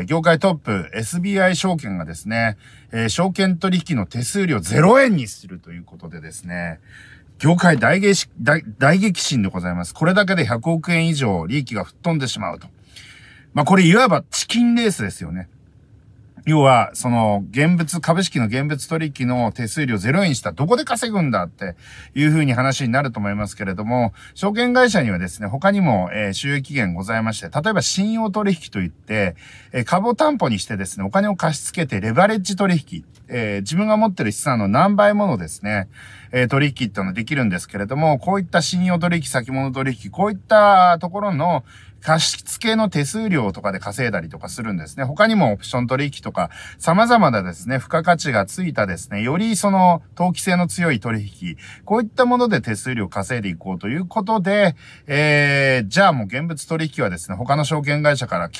え業界トップ SBI 証券がですね、え証券取引の手数料0円にするということでですね、業界大激大大激震でございます。これだけで100億円以上利益が吹っ飛んでしまうと。まあこれいわばチキンレースですよね。要は、その、現物、株式の現物取引の手数料0円したどこで稼ぐんだっていうふうに話になると思いますけれども、証券会社にはですね、他にも、えー、収益源ございまして、例えば信用取引といって、えー、株を担保にしてですね、お金を貸し付けてレバレッジ取引、えー、自分が持ってる資産の何倍ものですね、え取引っていうのできるんですけれども、こういった信用取引、先物取引、こういったところの貸し付けの手数料とかで稼いだりとかするんですね。他にもオプション取引とかか、様々なですね、付加価値がついたですね、よりその、投機性の強い取引、こういったもので手数料稼いでいこうということで、えー、じゃあもう現物取引はですね、他の証券会社から